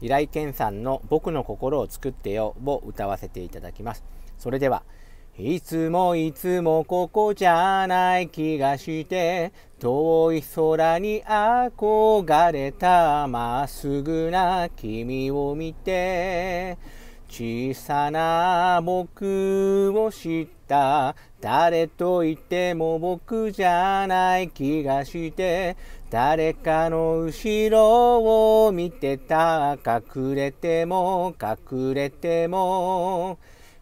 平井堅さんの「僕の心を作ってよ」を歌わせていただきます。それでは、いつもいつもここじゃない気がして遠い空に憧れたまっすぐな君を見て小さな僕を知った誰と言っても僕じゃない気がして誰かの後ろを見てた隠れても隠れても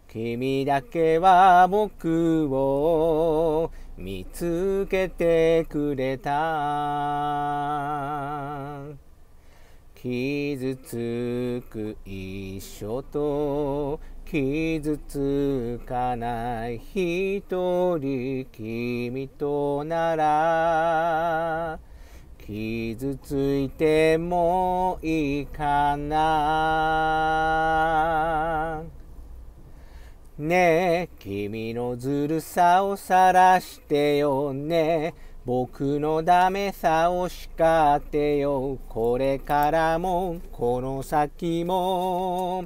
君だけは僕を見つけてくれた傷つく一緒と傷つかない一人君となら傷ついてもいいかなねえ君のずるさをさらしてよね僕のダメさを叱ってよこれからもこの先も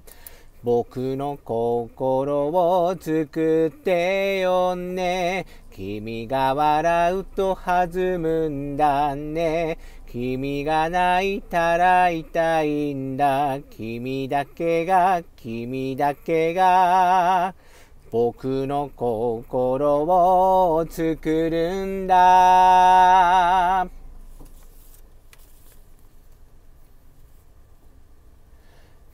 僕の心を作ってよね君が笑うと弾むんだね君が泣いたら痛いんだ君だけが君だけが僕の心を作るんだ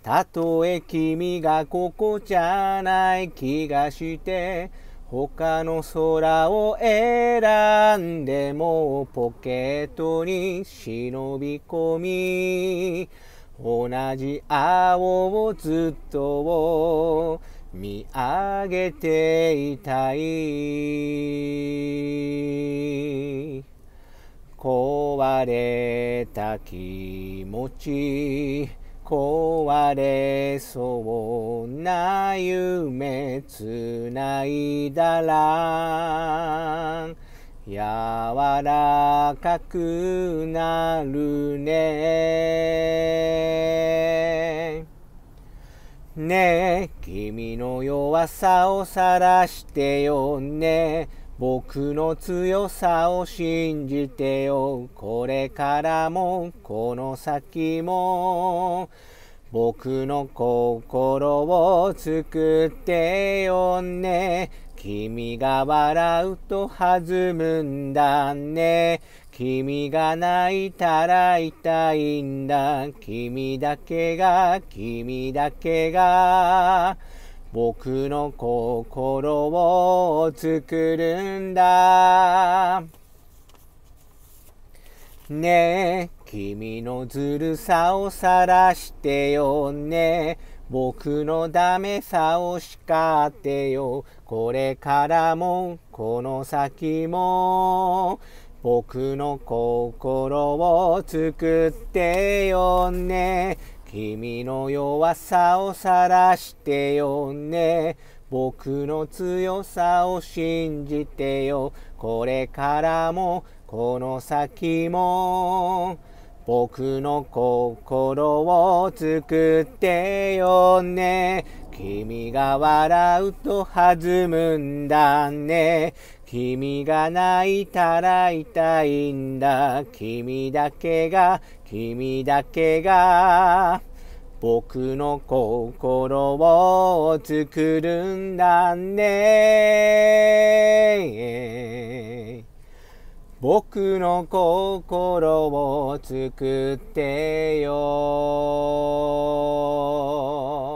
たとえ君がここじゃない気がして他の空を選んでもポケットに忍び込み同じ青をずっと見上げていたい壊れた気持ち壊れそうな夢つないだら柔らかくなるねね君の弱さを晒してよね僕の強さを信じてよこれからもこの先も僕の心を作ってよね君が笑うと弾むんだね君が泣いたら痛いんだ君だけが君だけが僕の心を作るんだねえ君のずるさを晒してよね僕のダメさを叱ってよこれからもこの先も僕の心を作ってよね君の弱さを晒してよね僕の強さを信じてよこれからもこの先も僕の心を作ってよね君が笑うと弾むんだね君が泣いたら痛いんだ君だけが君だけが僕の心を作るんだね僕の心を作ってよ